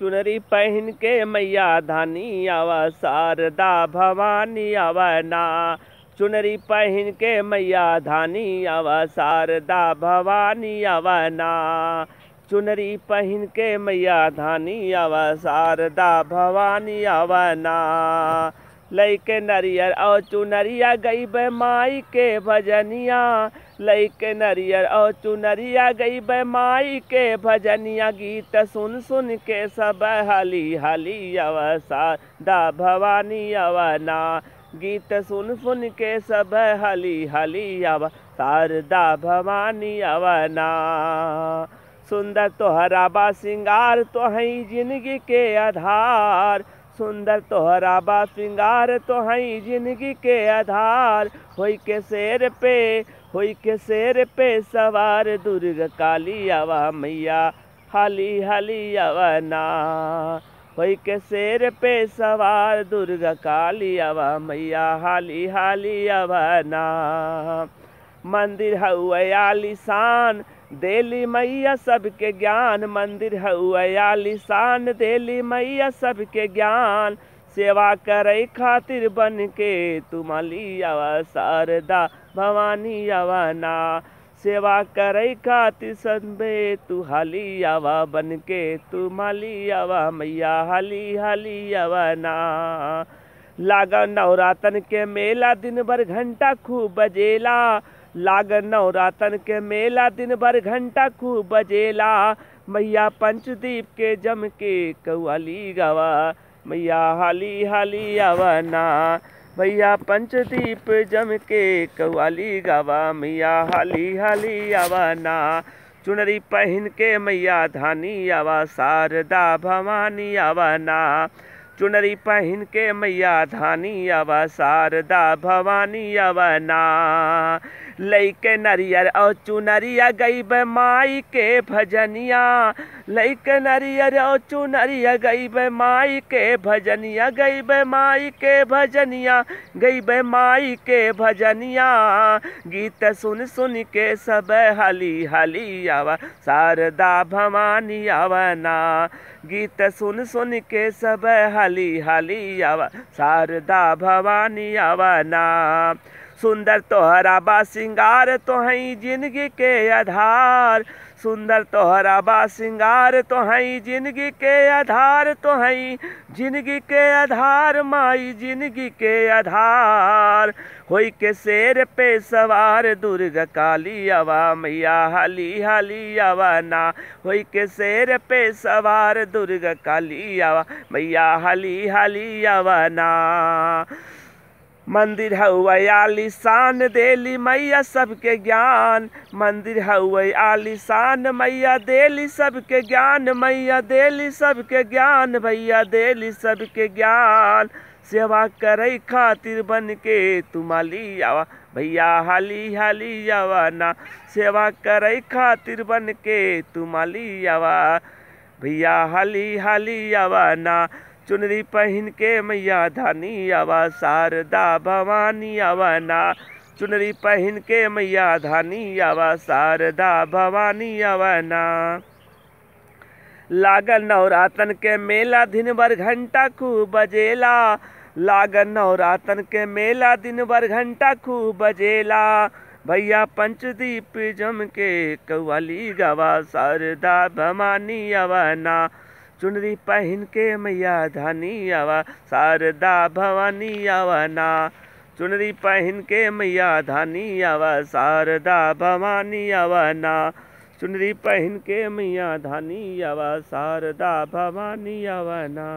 चुनरी पहन के मैया धानी आवा शारदा भवानी आवा ना चुनरी पहन के मैया धानी आवा शारदा भवानी आवा ना चुनरी पहन के मैया धानी आवा शारदा भवानी आवा ना लैके नरियर और चुनरिया गई बे माई के भजनिया लैके नरियर औ चुनरिया गई बे माई के भजनिया गीत सुन सुन के सब हली हली अवसार दा भवानी अवना गीत सुन सुन के सब हली हली अव शारदा भवानी अवना सुंदर तोहरा बा सिंगार तो जिंदगी के आधार सुंदर तोहरा बा श्रृंगार तो हई जिंदगी के आधार होई के शेर पे होई के शेर पे सवार दुर्ग काली आवा मैया हाली हाली आवा ना होई के शेर पे सवार दुर्ग काली आवा मैया हाली हाली आवा ना मंदिर हउए आलिशान देली मैया सबके ज्ञान मंदिर हउया शान देली मैया सबके ज्ञान सेवा करे खातिर बन के तुम लियावा शारदा भवानी अवाना सेवा करे खातिर सबे तू अवा बन के तुम हलियावा मैया हली हली अवना लागा नवरातन के मेला दिन भर घंटा खूब बजेला लाग नवरातन के मेला दिन भर घंटा खूब बजेला मैया पंचदीप के जम के कौली गवा मैया हाली हाली आवाना भैया पंचदीप जम के कौली गवा मैया हाली हाली आवाना चुनरी पहन के मैया धानी आवा शारदा भवानी आवाना चुनरी पहन के मैया धानी आवा शारदा भवानी आवाना लैके नरियर और चुनरिया ब माई के भजनिया लैके नरियर और चुनरिया ब माई के भजनिया ब माई के भजनिया गईब माई के भजनिया गीत सुन सुन के सब हली हली आवा शारदा भवानी आवना गीत सुन सुन के सब हली हली आवा शारदा भवानी आवना सुंदर तोहरा बा सिंगार तो है जिंदगी के आधार सुंदर तोहरा बा सिंगार तो है जिंदगी के आधार तो है जिंदगी के आधार माई जिंदगी के आधार हो के शेर पे सवार दुर्ग काली अवा मैया हाली हाली अवा ना हो के शेर पे सवार दुर्ग काली अवा मैया हाली हाली अवा ना मंदिर हौ आलिशान देली मैया सबके ज्ञान मंदिर हौ आलिशान मैया देली सबके ज्ञान मैया देली सबके ज्ञान भैया देली सबके ज्ञान सेवा करे खातिर बन के तुम आवा भैया हाली हाली आवा ना सेवा करे खातिर बन के तुम आवा भैया हाली हाली आवा ना चुनरी पहन के मैया धानी आवा शारदा भवानी आवा ना चुनरी पहन के मैया धानी आवा शारदा भवानी आवा ना लागन नवरातन के मेला दिन भर घंटा खूब बजेला लागन नवरातन के मेला दिन भर घंटा खूब बजेला भैया पंचदीप जम के कव्वाली गवा शारदा भवानी अवना चुनरी पहन के मैया धानी आवा शारदा भवानी आवा ना चुनरी पहन के मैया धानी आवा शारदा भवानी आवा ना चुनरी पहन के मैया धानी आवा शारदा भवानी आवा ना